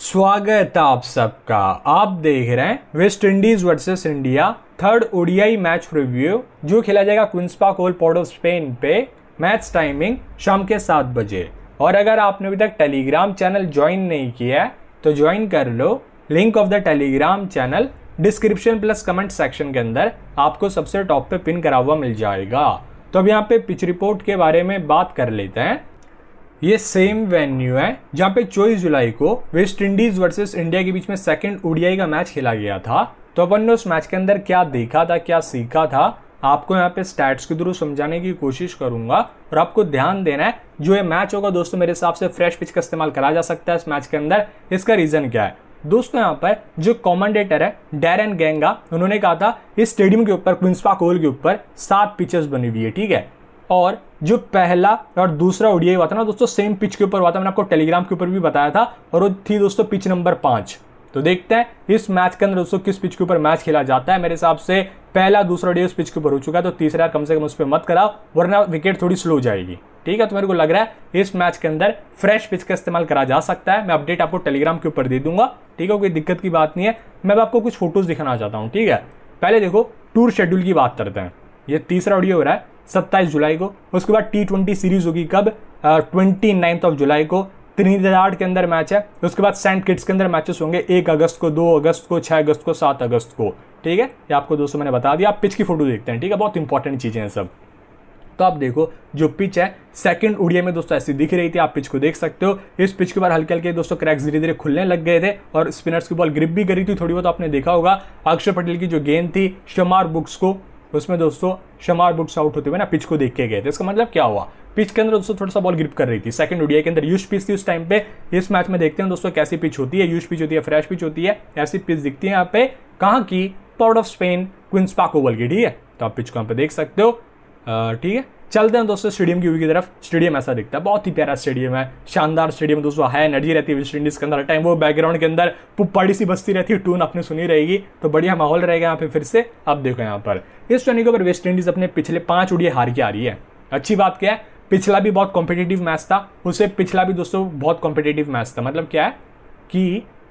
स्वागत है आप सबका आप देख रहे हैं West Indies versus India third ODI match review जो खेला जाएगा Queen's Park oval Port of Spain पे मैच टाइमिंग शाम के सात बजे और अगर आपने अभी तक टेलीग्राम चैनल ज्वाइन नहीं किया है तो ज्वाइन कर लो link of the Telegram channel description plus comment section के अंदर आपको सबसे टॉप पे पिन करा हुआ मिल जाएगा तो अब यहाँ पे पिच रिपोर्ट के बारे में बात कर लेते हैं ये सेम वेन्यू है जहाँ पे चौबीस जुलाई को वेस्ट इंडीज वर्सेस इंडिया के बीच में सेकेंड ओडीआई का मैच खेला गया था तो अपन ने उस मैच के अंदर क्या देखा था क्या सीखा था आपको यहाँ पे स्टैट्स के थ्रू समझाने की कोशिश करूंगा और आपको ध्यान देना है जो ये मैच होगा दोस्तों मेरे हिसाब से फ्रेश पिच का इस्तेमाल करा जा सकता है इस मैच के अंदर इसका रीज़न क्या है दोस्तों यहाँ पर जो कॉमेंडेटर है डेरन गैंगा उन्होंने कहा था इस स्टेडियम के ऊपर क्विंसपा कोल के ऊपर सात पिचेस बनी हुई है ठीक है और जो पहला और दूसरा ओडीआई हुआ था ना दोस्तों सेम पिच के ऊपर हुआ था मैंने आपको टेलीग्राम के ऊपर भी बताया था और वो थी दोस्तों पिच नंबर पाँच तो देखते हैं इस मैच के अंदर दोस्तों किस पिच के ऊपर मैच खेला जाता है मेरे हिसाब से पहला दूसरा डे उस पिच के ऊपर हो चुका है तो तीसरा कम से कम उस पर मत कराओ वरना विकेट थोड़ी स्लो जाएगी ठीक है तो मेरे को लग रहा है इस मैच के अंदर फ्रेश पिच का इस्तेमाल करा जा सकता है मैं अपडेट आपको टेलीग्राम के ऊपर दे दूंगा ठीक है कोई दिक्कत की बात नहीं है मैं आपको कुछ फोटोज दिखाना चाहता हूँ ठीक है पहले देखो टूर शेड्यूल की बात करते हैं ये तीसरा ऑडियो हो रहा है सत्ताईस जुलाई को उसके बाद टी ट्वेंटी सीरीज़ होगी कब ट्वेंटी नाइन्थ ऑफ जुलाई को त्रिनिदाड के अंदर मैच है उसके बाद सेंट किट्स के अंदर मैचेस होंगे एक अगस्त को दो अगस्त को छः अगस्त को सात अगस्त को ठीक है ये आपको दोस्तों मैंने बता दिया आप पिच की फोटो देखते हैं ठीक है बहुत इंपॉर्टेंट चीज़ें हैं सब तो आप देखो जो पिच है सेकंड उड़िया में दोस्तों ऐसी दिख रही थी आप पिच को देख सकते हो इस पिच के बाद हल्के हल्के दोस्तों क्रैक्स धीरे धीरे खुलने लग गए थे और स्पिनर्स की बॉल ग्रिप भी करी थी थोड़ी बहुत आपने देखा होगा अक्षर पटेल की जो गेंद थी शमार बुक्स को तो उसमें दोस्तों शमार बुक्स आउट होते हुए ना पिच को देख के गए थे इसका मतलब क्या हुआ पिच के अंदर दोस्तों थोड़ा सा बॉल ग्रिप कर रही थी सेकंड ओडीआई के अंदर यूज पिच थी उस टाइम पे इस मैच में देखते हैं दोस्तों कैसी पिच होती है यूज पिच होती है फ्रेश पिच होती है ऐसी पिच दिखती है यहाँ पे कहाँ की Port of Spain Queen's Oval की ठीक है तो आप पिच को यहाँ पे देख सकते हो ठीक है चलते हैं दोस्तों स्टेडियम की व्यू की तरफ स्टेडियम ऐसा दिखता है बहुत ही प्यारा स्टेडियम है शानदार स्टेडियम दोस्तों हाई एनर्जी रहती है वेस्ट इंडीज़ के अंदर टाइम वो बैकग्राउंड के अंदर पुप्पाड़ी सी बस्ती रहती है टून आपने सुनी रहेगी तो बढ़िया माहौल रहेगा यहाँ पे फिर से आप देखो यहाँ पर इस टोनी के ऊपर वेस्ट इंडीज़ अपने पिछले पाँच उड़िया हार के आ रही है अच्छी बात क्या है पिछला भी बहुत कॉम्पिटेटिव मैच था उससे पिछला भी दोस्तों बहुत कॉम्पिटेटिव मैच था मतलब क्या है कि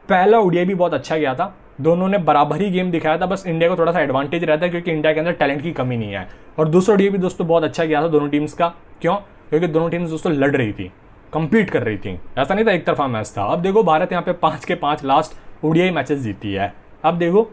पहला उडिया भी बहुत अच्छा गया था दोनों ने बराबर ही गेम दिखाया था बस इंडिया को थोड़ा सा एडवांटेज रहता है क्योंकि इंडिया के अंदर टैलेंट की कमी नहीं है और दूसरा डी भी दोस्तों बहुत अच्छा गया था दोनों टीम्स का क्यों क्योंकि दोनों टीम्स दोस्तों लड़ रही थी कंप्लीट कर रही थी ऐसा नहीं था एक तरफा मैच था अब देखो भारत यहाँ पे पाँच के पाँच लास्ट ओडीआई मैचेस जीती है अब देखो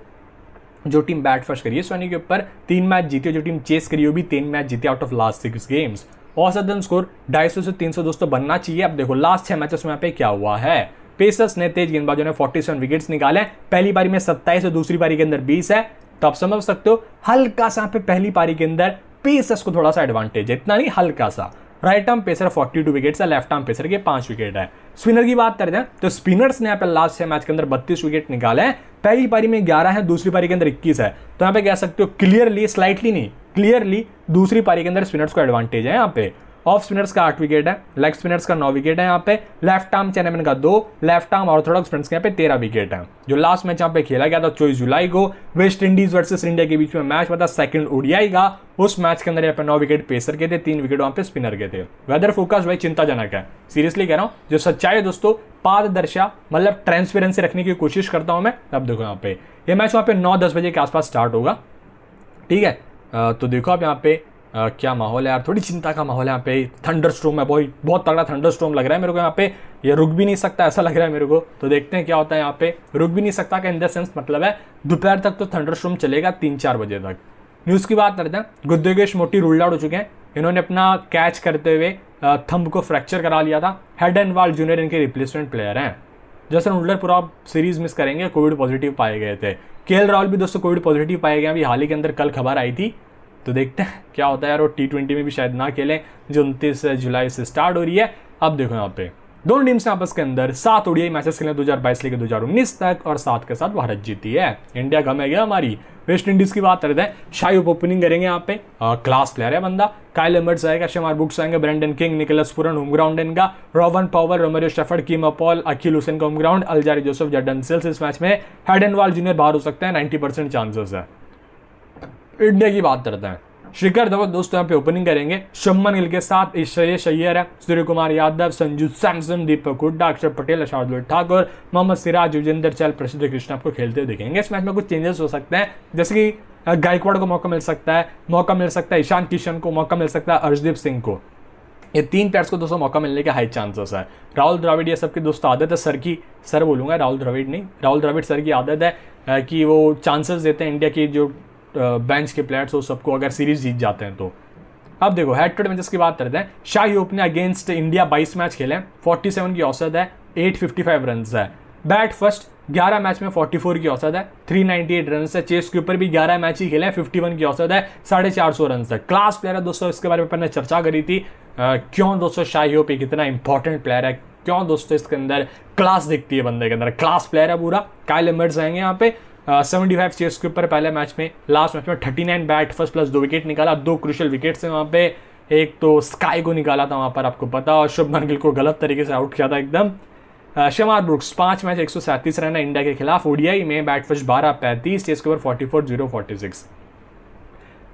जो टीम बैट फर्स्ट करी है सोनी के ऊपर तीन मैच जीती है जो टीम चेस करी वो भी तीन मैच जीती out of last six games औसतन स्कोर ढाई से 300 दोस्तों बनना चाहिए अब देखो लास्ट छह मैचेस में यहाँ पे क्या हुआ है पेसर्स ने तेज गेंदबाजों ने 47 विकेट्स निकाले हैं पहली पारी में 27 और दूसरी पारी के अंदर 20 है तो आप समझ सकते हो हल्का सा पे पहली पारी के अंदर पेसर्स को थोड़ा सा एडवांटेज है इतना नहीं हल्का सा राइट आर्म पेसर 42 विकेट्स है लेफ्ट आर्म पेसर के पांच विकेट है स्पिनर की बात करते हैं तो स्पिनर्स ने यहाँ पे लास्ट छह मैच के अंदर 32 विकेट निकाले हैं पहली पारी में 11 है दूसरी पारी के अंदर 21 है तो यहाँ पे कह सकते हो क्लियरली स्लाइटली नहीं क्लियरली दूसरी पारी के अंदर स्पिनर्स को एडवांटेज है यहाँ पे ऑफ स्पिनर्स का आठ विकेट है लेग स्पिनर्स का नौ विकेट है यहाँ पे लेफ्ट आर्म चैनमैन का दो लेफ्ट आर्म ऑर्थोडॉक्स स्पिनर्स के यहाँ पे तेरह विकेट है जो लास्ट मैच यहाँ पे खेला गया था चौबीस जुलाई को वेस्ट इंडीज वर्सेस इंडिया के बीच में मैच हुआ था सेकंड ओडीआई का उस मैच के अंदर यहाँ पे नौ विकेट पेसर के थे तीन विकेट वहाँ पे स्पिनर के थे वेदर फोकस भाई चिंताजनक है सीरियसली कह रहा हूँ जो सच्चाई है दोस्तों पारदर्शा मतलब ट्रांसपेरेंसी रखने की कोशिश करता हूँ मैं अब देखो यहाँ पे ये मैच वहाँ पे नौ दस बजे के आसपास स्टार्ट होगा ठीक है तो देखो आप यहाँ पे आ, क्या माहौल है यार थोड़ी चिंता का माहौल है यहाँ पे थंडर स्ट्रोम है बहुत बहुत तगड़ा थंडर स्ट्रोम लग रहा है मेरे को यहाँ पे ये रुक भी नहीं सकता ऐसा लग रहा है मेरे को तो देखते हैं क्या होता है यहाँ पे रुक भी नहीं सकता का इन द सेंस मतलब है दोपहर तक तो थंडर स्ट्रोम चलेगा तीन चार बजे तक न्यूज़ की बात करते हैं गुद्योगेश मोटी रूल्ड आउट हो चुके हैं इन्होंने अपना कैच करते हुए थंब को फ्रैक्चर करा लिया था हेड एंड वाल जूनियर इनके रिप्लेसमेंट प्लेयर हैं जैसे रूल्डर पूरा सीरीज मिस करेंगे कोविड पॉजिटिव पाए गए थे के राहुल भी दोस्तों कोविड पॉजिटिव पाए गए अभी हाल ही के अंदर कल खबर आई थी तो देखते हैं क्या होता है यार वो टी ट्वेंटी में भी शायद ना खेलें जो उनतीस जुलाई से स्टार्ट हो रही है अब देखो यहाँ पे दोनों टीम्स ने आपस के अंदर सात ओडियाई मैचेस खेले 2022 लेकर 2019 तक और सात के साथ भारत जीती है इंडिया कम है गया हमारी वेस्ट इंडीज की बात करते हैं शाही ओपनिंग करेंगे यहाँ पे आ, क्लास प्लेयर है बंदा काइल एमर्ट्स आएगा शमार बुक्स आएंगे Brandon King Nicholas Pooran home ground इनका Rovman Powell Romario Shepherd Keemo Paul Akeal Hosein का home ground Alzarri Joseph Jayden Seales इस मैच में हेड एंड वाल जूनियर बाहर हो सकते हैं नाइन्टी चांसेस है इंडिया की बात करते हैं शिखर धवन दोस्तों यहाँ पे ओपनिंग करेंगे शुभमन गिल के साथ श्रेय शैयर है सूर्य कुमार यादव संजू सैमसन दीपक हुड्डा अक्षर पटेल शार्दुल ठाकुर मोहम्मद सिराज युजेंद्र चल प्रसिद्ध कृष्ण आपको खेलते हुए देखेंगे इस मैच में कुछ चेंजेस हो सकते हैं जैसे कि गायकवाड़ को मौका मिल सकता है मौका मिल सकता है ईशान किशन को मौका मिल सकता है अर्शदीप सिंह को ये तीन प्लेयर्स को दोस्तों मौका मिलने के हाई चांसेस है राहुल द्राविड ये सबकी दोस्तों आदत है सर की सर बोलूंगा राहुल द्रविड़ नहीं राहुल द्रविड़ सर की आदत है कि वो चांसेस देते हैं इंडिया की जो बेंच के प्लेयर्स हो सबको अगर सीरीज जीत जाते हैं तो अब देखो टू मैचेस की बात करते हैं शाही होप ने अगेंस्ट इंडिया 22 मैच खेले हैं सेवन की औसत है 855 रन है बैट फर्स्ट 11 मैच में 44 की औसत है 398 रन है चेस के ऊपर भी 11 मैच ही खेले हैं फिफ्टी की औसत है साढ़े चार सौ रन है क्लास प्लेयर है दोस्तों इसके बारे में पहले चर्चा करी थी आ, क्यों दोस्तों शाही होप एक इतना इंपॉर्टेंट प्लेयर है क्यों दोस्तों इसके अंदर क्लास दिखती है बंदे के अंदर क्लास प्लेयर है पूरा कायल एमर्स आएंगे यहाँ पे सेवेंटी फाइव चेस के ऊपर पहले मैच में लास्ट मैच में thirty nine bat first plus दो विकेट निकाला दो क्रुशल विकेट से वहाँ पे एक तो स्काई को निकाला था वहाँ पर आपको पता और शुभमन गिल को गलत तरीके से आउट किया था एकदम शमार ब्रुक्स पाँच मैच एक सौ सैंतीस रन है इंडिया के खिलाफ ओडियाई में बैट फर्स्ट बारह पैंतीस चेस के ऊपर forty four zero forty six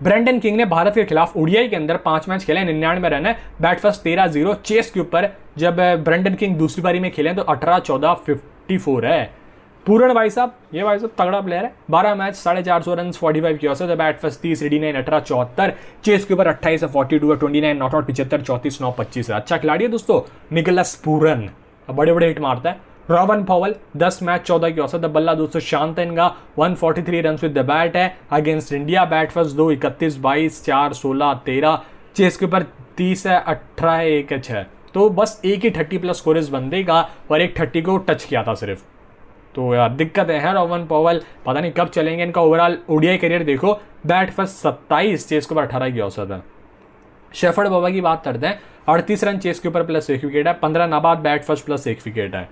Brandon King ने भारत के खिलाफ ओडियाई के अंदर पांच मैच खेले निन्यानवे रन है बैट फर्स्ट तेरह जीरो चेस के ऊपर जब ब्रेंडन uh, किंग दूसरी बारी में खेले तो अठारह चौदह फिफ्टी फोर है पूरण भाई साहब ये भाई साहब तगड़ा प्लेयर है बारह मैच साढ़े चार सौ रन फोर्टी फाइव की औसत है बैट फर्स्ट तीस एडी नाइन अठारह चौहत्तर चेस के ऊपर अट्ठाईस है फोर्टी टू है ट्वेंटी नाइन नॉट आउट पिछहत्तर चौतीस नौ पच्चीस है अच्छा खिलाड़ी है दोस्तों निकलस पूरन बड़े बड़े हिट मारता है रॉबन पॉवल दस मैच चौदह की औसत है बल्ला दोस्तों शांत है इनका three run with the bat है अगेंस्ट इंडिया बैट फर्स्ट दो इकतीस बाईस चार सोलह तेरह चेस के ऊपर तीस है अठारह एक है छः तो बस एक ही थर्टी प्लस स्कोर इस बंदे का और एक थर्टी को टच किया था सिर्फ तो यार दिक्कत है रोवन पॉवल पता नहीं कब चलेंगे इनका ओवरऑल ओडीआई करियर देखो बैट फर्स्ट सत्ताईस चेस के ऊपर अठारह की औसत है शेफर्ड बाबा की बात करते हैं अड़तीस रन चेस के ऊपर प्लस एक विकेट है पंद्रह नाबाद बैट फर्स्ट प्लस एक विकेट है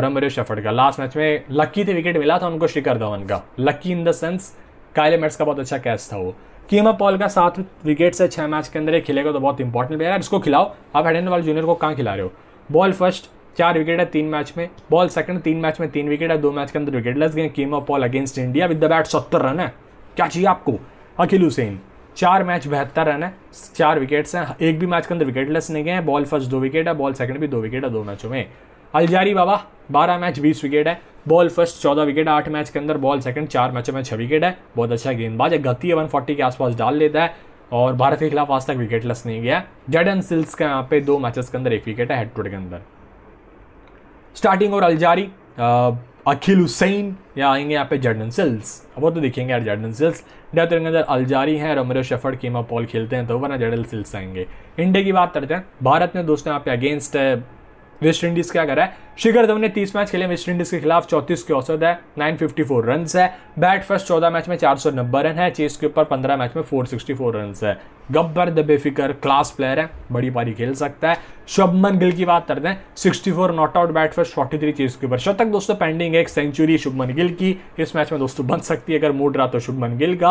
रोमरियो शेफर्ड का लास्ट मैच में लक्की थे विकेट मिला था उनको शिखर धवन का lucky in the sense Kyle Mayers का बहुत अच्छा कैच था वो कीमा पॉल का सात विकेट से छह मैच के अंदर खेलेगा तो बहुत इंपॉर्टेंट प्लेयर है इसको खिलाओ आप हेडन वाल जूनियर को कहाँ खिला रहे हो बॉल फर्स्ट चार विकेट है तीन मैच में बॉल सेकंड तीन मैच में तीन विकेट है दो मैच के अंदर विकेटलेस गए Keemo Paul against India with the bat सत्तर रन है क्या चाहिए आपको अखिल हुसैन चार मैच बेहतर रन है चार विकेट्स हैं एक भी मैच के अंदर विकेट लेस नहीं गए हैं बॉल फर्स्ट दो विकेट है बॉल सेकंड भी दो विकेट है दो मैचों में अलजारी बाबा बारह मैच बीस विकेट है बॉल फर्स्ट चौदह विकेट आठ मैच के अंदर बॉल सेकंड चार मैचों में छः विकेट है बहुत अच्छा गेंदबाज है गति है वन फोर्टी के आसपास डाल लेता है और भारत के खिलाफ आज तक विकेटलेस नहीं गया जेडन सिल्स का यहाँ पे दो मैचेस के अंदर एक विकेट है हेड टू के अंदर स्टार्टिंग और अलजारी अखिल हुसैन या आएंगे यहाँ पे जर्डन सिल्स अब वो तो देखेंगे यार जर्डन सिल्स डेथ के अंदर अलजारी हैं रमरो शफर्ड कीमा पॉल खेलते हैं तो वरना जर्डन सिल्स आएंगे इंडिया की बात करते हैं भारत ने दोस्तों यहाँ पे अगेंस्ट वेस्ट इंडीज़ क्या करा है शिखर धवन ने तीस मैच खेले वेस्ट इंडीज़ के खिलाफ चौतीस की औसत है 954 रन है बैट फर्स्ट चौदह मैच में चार सौ नब्बे रन है चेस के ऊपर पंद्रह मैच में 464 रन है गब्बर द बेफिकर क्लास प्लेयर है बड़ी पारी खेल सकता है शुभमन गिल की बात करते हैं 64 not out bat first forty three chase के ऊपर शतक दोस्तों पेंडिंग है एक सेंचुरी शुभमन गिल की इस मैच में दोस्तों बन सकती है अगर मूड रहा तो शुभमन गिल का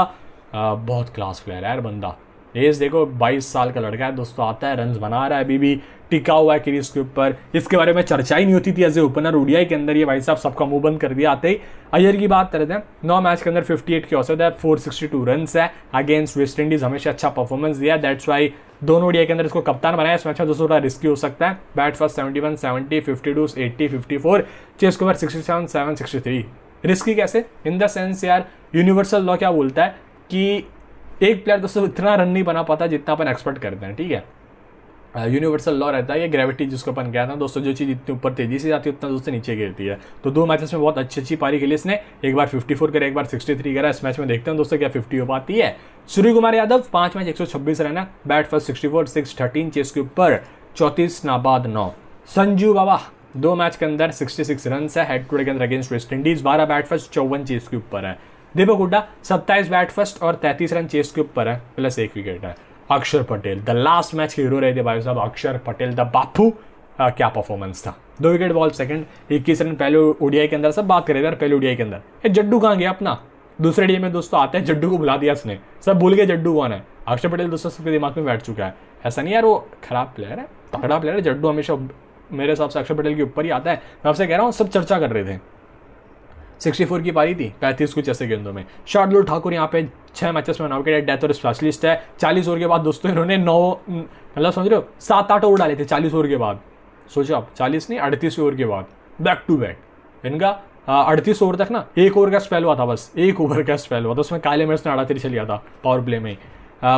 आ, बहुत क्लास प्लेयर है यार बंदा एज देखो 22 साल का लड़का है दोस्तों आता है रन बना रहा है अभी भी टिका हुआ है क्रीज के ऊपर इसके बारे में चर्चा ही नहीं होती थी एज ए ओपनर ओडीआई के अंदर ये भाई साहब सबका मुंह बंद कर दिया आते ही अयर की बात करते हैं नौ मैच के अंदर 58 की औसत है 462 रन है अगेंस्ट वेस्ट इंडीज हमेशा अच्छा परफॉर्मेंस दिया दैट्स वाई दोनों ओडीआई के अंदर इसको कप्तान बनाया इसमें अच्छा दोस्तों थोड़ा रिस्की हो सकता है bat first seventy one seventy fifty two eighty fifty four chase over ऊपर sixty seven seven sixty three risky कैसे इन द सेंस यार यूनिवर्सल लॉ क्या बोलता है कि एक प्लेयर दोस्तों इतना रन नहीं बना पाता जितना अपन एक्सपेक्ट करते हैं ठीक है यूनिवर्सल लॉ रहता है ये ग्रेविटी जिसको अपन कहते हैं दोस्तों जो चीज़ इतनी ऊपर तेजी से जाती है उतना दोस्तों नीचे गिरती है तो दो मैचेस में बहुत अच्छी अच्छी पारी खेली इसने एक बार 54 करा एक बार 63 करा इस मैच में देखते हैं दोस्तों क्या 50 हो पाती है सूर्य कुमार यादव पांच मैच 126 रन है bat first four six thirteen chase के ऊपर चौतीस नाबाद नौ संजू बाबा दो मैच के अंदर सिक्सटी सिक्स रन है हेड टू हेड के अंदर अगेंस्ट वेस्ट इंडीज बारह बैट फर्स्ट चौवन चेस के ऊपर है दीपक हुड्डा सत्ताईस बैट फर्स्ट और तैतीस रन चेस के ऊपर है प्लस एक विकेट है Akshar Patel the last match के हीरो रहे थे भाई साहब अक्षर पटेल द बापू आ, हाँ, क्या परफॉर्मेंस था दो विकेट बॉल सेकंड इक्कीस रन पहले ओडीआई के अंदर सब बात करे यार पहले ओडीआई के अंदर जड्डू कहाँ गया अपना दूसरे डी में दोस्तों आते हैं जड्डू को बुला दिया उसने सब भूल गए जड्डू कौन है अक्षर पटेल दोस्तों सबके दिमाग में बैठ चुका है ऐसा नहीं यार वो खराब प्लेयर है तगड़ा प्लेयर है जड्डू हमेशा मेरे हिसाब से अक्षर पटेल के ऊपर ही आता है मैं आपसे कह रहा हूँ सब चर्चा कर रहे थे सिक्सटी फोर की पारी थी पैंतीस कुछ ऐसे गेंदों में शार्दुल ठाकुर यहाँ पे छः मैचेस में नॉट डेथ और स्पेशलिस्ट है चालीस ओवर के बाद दोस्तों इन्होंने नौ मतलब समझ रहे हो सात आठ ओवर डाले थे चालीस ओवर के बाद सोचो आप चालीस नहीं अड़तीस ओवर के बाद बैक टू बैक इनका हाँ, अड़तीस ओवर तक ना एक ओवर का स्पेल हुआ था बस एक ओवर का स्पेल हुआ था उसमें काले मैच ने अड़ातीस चलिया था पावर प्ले में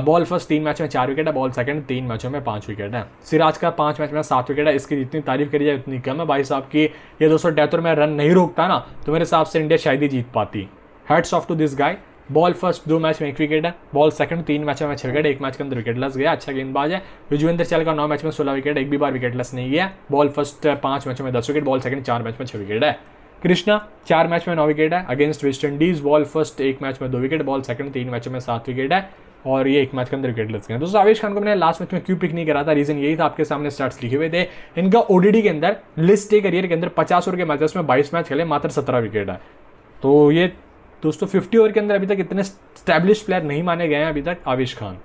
बॉल फर्स्ट तीन मैच में चार विकेट है बॉल सेकंड तीन मैचों में पांच विकेट है सिराज का पांच मैच में सात विकेट है इसकी जितनी तारीफ करी जाए उतनी कम है भाई साहब की ये दो सौ में रन नहीं रोकता ना तो मेरे हिसाब से इंडिया शायद ही जीत पाती hats off to this guy ball first दो मैच में एक विकेट है बॉल सेकंड तीन मैचों में छह विकेट एक मैच के अंदर विकेट लस गया अच्छा गेंदबाज है युजवेंद्र चहल का नौ मैच में सोलह विकेट एक भी बार विकेट लस नहीं गया बॉल फर्स्ट पांच मैचों में दस विकेट बॉल सेकंड चार मैच में छह विकेट है कृष्णा चार मैच में नौ विकेट है against West Indies ball first एक मैच में दो विकेट बॉल सेकंड तीन मैचों में सात विकेट है और ये एक मैच के अंदर विकेट लेते हैं दोस्तों आवेश खान को मैंने लास्ट मैच में क्यों पिक नहीं करा था रीजन यही था आपके सामने स्टार्ट्स लिखे हुए थे इनका ओडीडी के अंदर लिस्ट ए करियर के अंदर पचास ओवर के मैच में बाईस मैच खेले मात्र सत्रह विकेट है तो ये दोस्तों फिफ्टी ओवर के अंदर अभी तक इतने स्टैब्लिश प्लेयर नहीं माने गए हैं अभी तक आवेश खान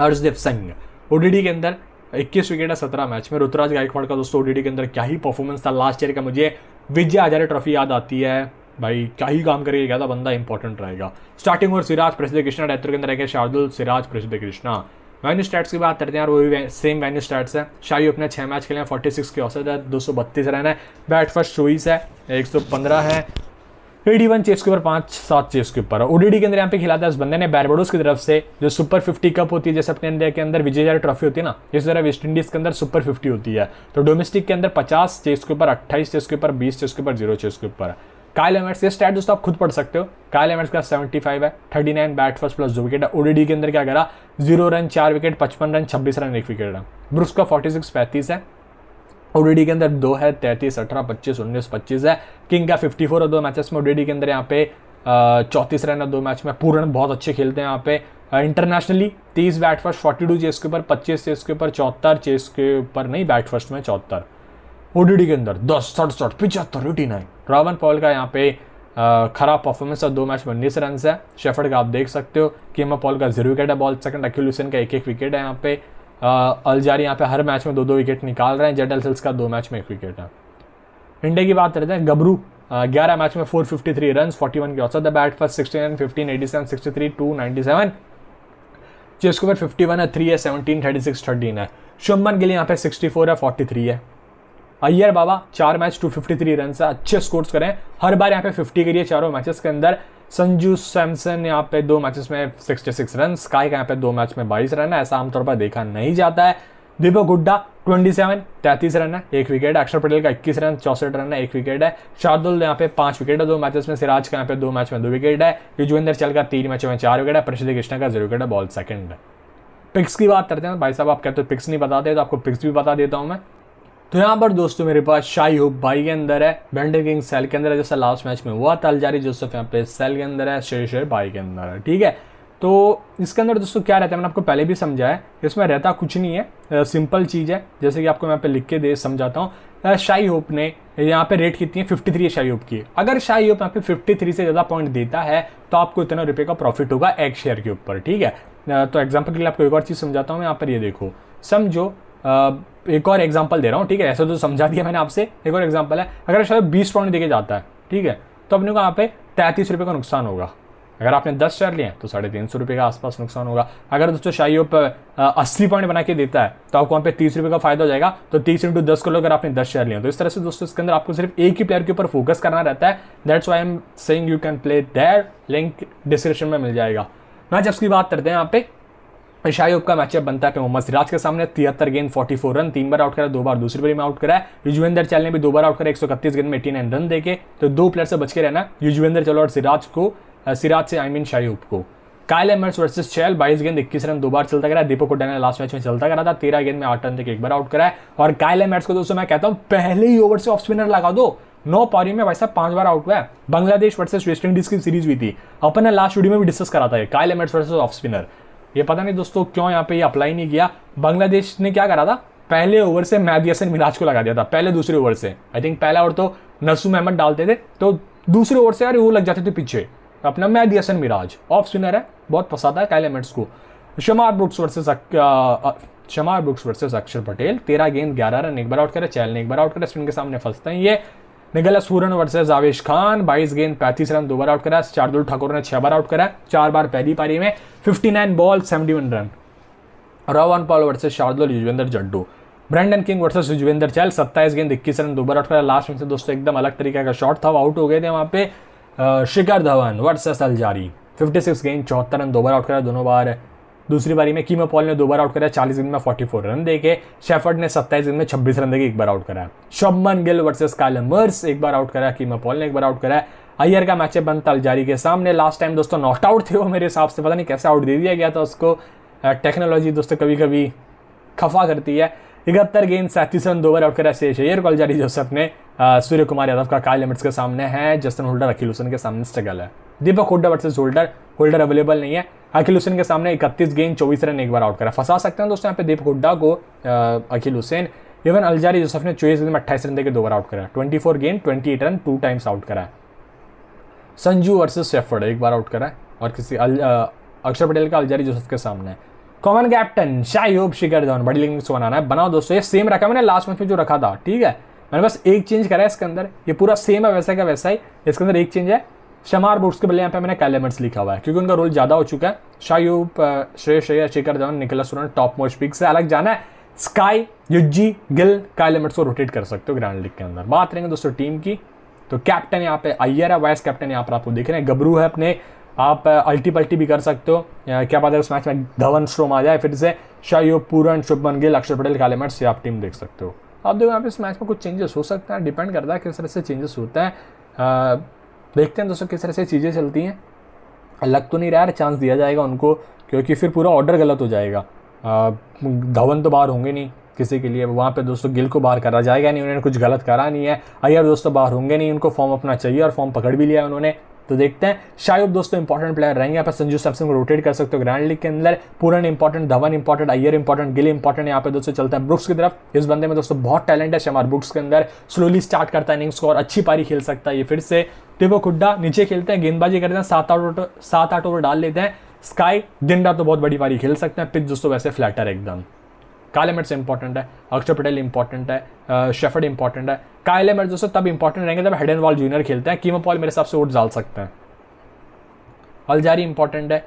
हर्षदेव सिंह ओडीडी के अंदर इक्कीस विकेट है सत्रह मैच में ऋतुराज गायकवाड़ का दोस्तों ओडीडी के अंदर क्या ही परफॉर्मेंस था लास्ट ईयर का मुझे विजय आजारे ट्रॉफी याद आती है भाई क्या ही काम करके गया था बंदा इंपॉर्टेंट रहेगा स्टार्टिंग और सिराज प्रसिद्ध कृष्णा डायरेक्टर के अंदर रहेगा शार्दुल सिराज प्रसिद्ध कृष्णा वैन्यू स्टैट्स की बात करते हैं और वो भी सेम वेन्यू स्टैट्स है शाही अपने छह मैच खेले हैं फोर्टी सिक्स की औसत है दो सौ बत्तीस रन है बैट फर्स्ट चौबीस है एक सौ पंद्रह है एटी वन चेस के ऊपर पाँच सात चेस के ऊपर ओडीडी के अंदर यहाँ पे खिलाता है उस बंदे ने बैरबडोस की तरफ से जो सुपर फिफ्टी कप होती है जैसे अपने इंडिया के अंदर विजय ट्रॉफी होती है ना इस तरह वेस्ट इंडीज़ के अंदर सुपर फिफ्टी होती है तो डोमेस्टिक के अंदर पचास चेस के ऊपर अट्ठाईस चेस के ऊपर बीस चेस के ऊपर जीरो चेस के ऊपर कायल एमर्स ये स्टैट दोस्तों आप खुद पढ़ सकते हो काइल एमर्स का 75 है 39 बैट फर्स्ट प्लस दो विकेट है ओडीडी के अंदर क्या करा जीरो रन चार विकेट पचपन रन छब्बीस रन एक विकेट रन ब्रुस का 46 पैंतीस है ओडीडी के अंदर दो है तैंतीस अठारह पच्चीस उन्नीस पच्चीस है किंग का 54 है दो मैचेस में ओडीडी के अंदर यहाँ पे चौंतीस रन है दो मैच में पूर्ण बहुत अच्छे खेलते हैं यहाँ पे इंटरनेशनली तीस bat first forty two chase के ऊपर पच्चीस चेस के ऊपर चौहत्तर चेस के ऊपर नहीं बैट फर्स्ट में चौहत्तर ओडीडी के अंदर दस सड़सठ पिचहत्तर एटी नाइन रॉबन पॉल का यहाँ पे खराब परफॉर्मेंस है दो मैच में उन्नीस रन है शेफर्ड का आप देख सकते हो कि पॉल का जीरो विकेट है बॉल सेकंड अखिल हुसैन का एक एक विकेट है यहाँ पे अलजारी यहाँ पे हर मैच में दो दो विकेट निकाल रहे हैं जेड एलसेल्स का दो मैच में एक विकेट है इंडिया की बात करते हैं गबरू ग्यारह मैच में four fifty three run forty one की औसत है bat first sixty nine fifteen eighty seven sixty three two ninety seven चेस्को पर फिफ्टी वन है थ्री है सेवनटीन थर्टी सिक्स थर्टीन है शुभमन लिए यहाँ पे सिक्सटी फोर है फोर्टी थ्री है अय्यर हाँ बाबा चार मैच 253 रन से अच्छे स्कोर्स करें हर बार यहाँ पे 50 के लिए चारों मैचेस के अंदर संजू सैमसन यहाँ पे दो मैचेस में 66 रन स्काई का यहाँ पे दो मैच में 22 रन है ऐसा आमतौर पर देखा नहीं जाता है दीपक गुड्डा 27 तैंतीस रन है एक विकेट है अक्षर पटेल का 21 रन चौसठ रन है एक विकेट है शार्दुल यहाँ पे पांच विकेट है दो मैचेस में सिराज का यहाँ पे दो मैच में दो विकेट है युजवेंद्र चल का तीन मैचों में चार विकेट है प्रसिद्ध कृष्णा का जीरो विकेट है बॉल सेकंड है पिक्स की बात करते हैं भाई साहब आप कहते हो पिक्स नहीं बताते तो आपको पिक्स भी बता देता हूँ मैं तो यहाँ पर दोस्तों मेरे पास शाही हुप भाई के अंदर है बेंडर किंग सेल के अंदर है जैसा लास्ट मैच में हुआ था अलजारी जोसफ यहाँ पे सेल के अंदर है शेर शेर भाई के अंदर है ठीक है तो इसके अंदर दोस्तों क्या रहता है मैंने आपको पहले भी समझाया है इसमें रहता कुछ नहीं है आ, सिंपल चीज़ है जैसे कि आपको यहाँ पे लिख के दे समझाता हूँ शाही होप ने यहाँ पे रेट कितनी है 53 थ्री शाही होप की अगर शाही होप यहाँ पे 53 से ज़्यादा पॉइंट देता है तो आपको इतना रुपये का प्रॉफिट होगा एक शेयर के ऊपर ठीक है तो एग्जाम्पल के लिए आपको एक और चीज़ समझाता हूँ यहाँ पर ये देखो समझो एक और एग्जाम्पल दे रहा हूँ ठीक है ऐसा तो समझा दिया मैंने आपसे एक और एग्जाम्पल है अगर शेयर बीस पॉइंट देके जाता है ठीक है तो अपने को यहाँ पे तैंतीस रुपये का नुकसान होगा अगर आपने दस शेयर लिए तो साढ़े तीन सौ रुपये का आसपास नुकसान होगा अगर दोस्तों शाइयो पर अस्सी पॉइंट बना के देता है तो आपको वहाँ पे तीस रुपये का फायदा हो जाएगा तो तीस इंटू दस कर लो अगर आपने दस शेयर लिए तो इस तरह से दोस्तों इसके अंदर आपको सिर्फ एक ही प्लेयर के ऊपर फोकस करना रहता है that's why I'm saying you can play there link description में मिल जाएगा मैच जब की बात करते हैं यहाँ पे शाहिब का मैचअप बनता है मोहम्मद सिराज के सामने तिहत्तर गेंद 44 रन तीन बार आउट करा दो बार दूसरी बारी में आउट करा युजवेंद्र चहल ने भी दो बार आउट करा 131 गेंद में एटी रन देके तो दो प्लेयर से बच के रहना युजवेंद्र चहल और सिराज को सिराज से आई मीन mean को कायल एमर्स वर्सेस चैल बाईस गेंद इक्कीस रन दो बार चलता करा दीपक हुड्डा ने लास्ट मैच में चलता करा था तेरह गेंद में आठ रन तक एक बार आउट कराया और कायल एमर्स को दोस्तों मैं कहता हूँ पहले ही ओवर से ऑफ स्पिनर लगा दो नौ पारी में भाई साहब पांच बार आउट हुआ है बांग्लादेश वर्सेस वेस्ट इंडीज की सीरीज हुई थी अपन ने लास्ट वीडियो में भी डिस्कस करा था कायल एमर्स वर्सेस ऑफ स्पिनर ये पता नहीं दोस्तों क्यों यहाँ पे ये अप्लाई नहीं किया बांग्लादेश ने क्या करा था पहले ओवर से मैदी हसन मिराज को लगा दिया था पहले दूसरे ओवर से आई थिंक पहला ओवर तो नसूम अहमद डालते थे तो दूसरे ओवर से यार वो लग जाते थे पीछे अपना मैदी हसन मिराज ऑफ स्पिनर है बहुत पसंद है काइल एमेट्स को Shamarh Brooks versus Shamarh Brooks versus Akshar Patel तेरह गेंद ग्यारह रन एक बार आउट करे चैल ने एक बार आउट करे स्पिन के सामने फंसते हैं ये निकला सूरन वर्सेस आवेश खान 22 गेंद 35 रन दो बार आउट कराया शार्दुल ठाकुर ने छह बार आउट कराया चार बार पहली पारी में 59 ball 71 run Rovman Powell versus Shardul Yuzvendra Jaddu Brandon King versus Yuzvendra Chahal 27 गेंद 21 रन दो बार आउट कराया लास्ट में से दोस्तों एकदम अलग तरीके का शॉट था वो आउट हो गए थे वहाँ पे Shikhar Dhawan versus Alzarri six गेंद चौहत्तर रन दो बार आउट कराया दोनों बार दूसरी बारी में कीमो पॉल ने दो बार आउट कराया चालीस गेंद में फोर्टी फोर रन देखे शेफर्ड ने सत्ताईस गेंद में छब्बीस रन देके एक बार आउट कराया शबमन गिल वर्सेस कालमर्स एक बार आउट कराया कीमो पॉल ने एक बार आउट कराया अयर का मैचअप बनता तलजारी के सामने लास्ट टाइम दोस्तों नॉट आउट थे वो मेरे हिसाब से पता नहीं कैसे आउट दे दिया गया था उसको टेक्नोलॉजी दोस्तों कभी कभी खफा करती है इकहत्तर गेंद सैंतीस रन दो बार आउट करा शेष अयर जारी जोसेफ ने सूर्य कुमार यादव का काल लिमिट्स के सामने है जस्टन होल्डर अखिल हुसैन के सामने स्ट्रगल है Deepak Hooda versus Holder Holder available नहीं है अखिल हुसैन के सामने इकतीस गेंद चौबीस रन एक बार आउट करा फंसा सकते हैं दोस्तों यहाँ पे दीपक हुड्डा को Akeal Hosein even Alzarri Joseph ने चौबीस गेंद में अट्ठाईस रन देकर दो बार आउट करा ट्वेंटी फोर गेंद twenty eight run two times out करा संजू वर्सेज शेफर्ड एक बार आउट करा और किसी अक्षर पटेल का अलजारी जोसेफ के सामने है common captain Shai Hope Shikhar जॉन बड़ी लिंग से बनाना है बनाओ दोस्तों ये सेम रखा मैंने लास्ट मैच में जो रखा था ठीक है मैंने बस एक चेंज करा है इसके अंदर ये पूरा सेम है वैसा का वैसा ही इसके अंदर एक चेंज है शमार बुट्स के बल्ले यहाँ पे मैंने कैलेमेंट्स लिखा हुआ है क्योंकि उनका रोल ज़्यादा हो चुका है शाहयूब श्रेय श्रेय शिखर धवन निकला सुरन टॉप मोस्ट पिक से अलग जाना है स्काई युजी गिल कैलेमेंट्स को रोटेट कर सकते हो ग्रैंड लीग के अंदर बात करेंगे दोस्तों टीम की तो कैप्टन यहाँ पे अयर है वाइस कैप्टन यहाँ पर आपको देख रहे हैं गबरू है अपने आप अल्टी पल्टी भी कर सकते हो क्या पता है उस मैच में धवन श्रोम आ जाए फिर से शाह पूरन शुभमन गिल अक्षर पटेल काले से आप टीम देख सकते हो आप देखो यहाँ पे इस मैच में कुछ चेंजेस हो सकते हैं डिपेंड करता है किस तरह से चेंजेस होता है आ, देखते हैं दोस्तों किस तरह से चीज़ें चलती हैं लग तो नहीं रहा है चांस दिया जाएगा उनको क्योंकि फिर पूरा ऑर्डर गलत हो जाएगा धवन तो बाहर होंगे नहीं किसी के लिए वहाँ पे दोस्तों गिल को बाहर करा जाएगा नहीं उन्होंने कुछ गलत करा नहीं है अयर दोस्तों बाहर होंगे नहीं उनको फॉर्म अपना चाहिए और फॉर्म पकड़ भी लिया उन्होंने तो देखते हैं शायद दोस्तों इंपॉर्टेंट प्लेयर रहेंगे यहाँ पर संजू सैमसन को रोटेट कर सकते हो ग्रैंड लीग के अंदर Pooran important Dhawan important Iyer important Gill important यहाँ पे दोस्तों चलता है ब्रुक्स की तरफ इस बंदे में दोस्तों बहुत टैलेंट है शमार ब्रुक्स के अंदर स्लोली स्टार्ट करता है इनिंग्स को और अच्छी पारी खेल सकता है ये फिर से टिबो खुड्डा नीचे खेलते हैं गेंदबाजी करते हैं सात आठ सात आठ ओवर डाल लेते हैं स्काई दिन रात तो बहुत बड़ी पारी खेल सकते हैं पिच दोस्तों वैसे फ्लैटर एकदम काले मिर्च इंपॉर्टेंट है अक्षर पटेल इंपॉर्टेंट है शेफर्ड uh, इंपॉर्टेंट है काले मिर्च दोस्तों तब इंपॉर्टेंट रहेंगे जब हेड एंड वॉल जूनियर खेलते हैं कीमो पॉल मेरे हिसाब से वोट डाल सकते हैं अलजारी इंपॉर्टेंट है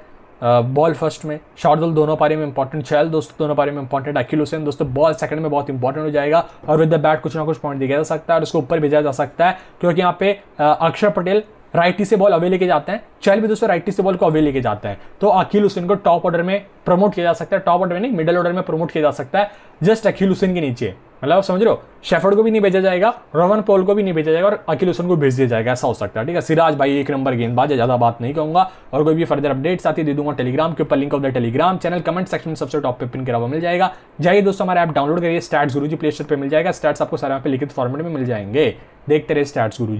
बॉल uh, फर्स्ट में शार्दुल दोनों पारी में इंपॉर्टेंट छैल दोस्तों दोनों पारी में इंपॉर्टेंट अखिल हुसैन दोस्तों बॉल सेकंड में बहुत इंपॉर्टेंट हो जाएगा और विद द बैट कुछ ना कुछ पॉइंट दिया जा सकता है और उसको ऊपर भेजा जा सकता है क्योंकि यहाँ पे अक्षर uh, पटेल राइटी से बॉल अवे लेके जाते हैं चैल भी दूसरे राइटी से बॉल को अवे लेके जाता है तो अखिल हुसैन को टॉप ऑर्डर में प्रमोट किया जा सकता है टॉप ऑर्डर में नहीं मिडल ऑर्डर में प्रमोट किया जा सकता है जस्ट अखिल हुसैन के नीचे मतलब समझ रहे हो शेफर्ड को भी नहीं भेजा जाएगा रोहन पोल को भी नहीं भेजा जाएगा और अखिल हुसैन को भेज दिया जाएगा ऐसा हो सकता है ठीक है सिराज भाई एक नंबर गेंदबाज है ज़्यादा बात नहीं कहूंगा और कोई भी फर्दर साथ आती दे दूंगा टेलीग्राम के ऊपर link of the Telegram channel comment section में सबसे टॉप पे पिन करा मिल जाएगा जाइए दोस्तों हमारे ऐप डाउनलोड करिए स्टार्ट गुरु जी प्ले स्टोर पर मिल जाएगा स्टार्ट आपको सारे यहाँ पे लिखित फॉर्मेट में मिल जाएंगे देखते रहे स्टार्ट गुरु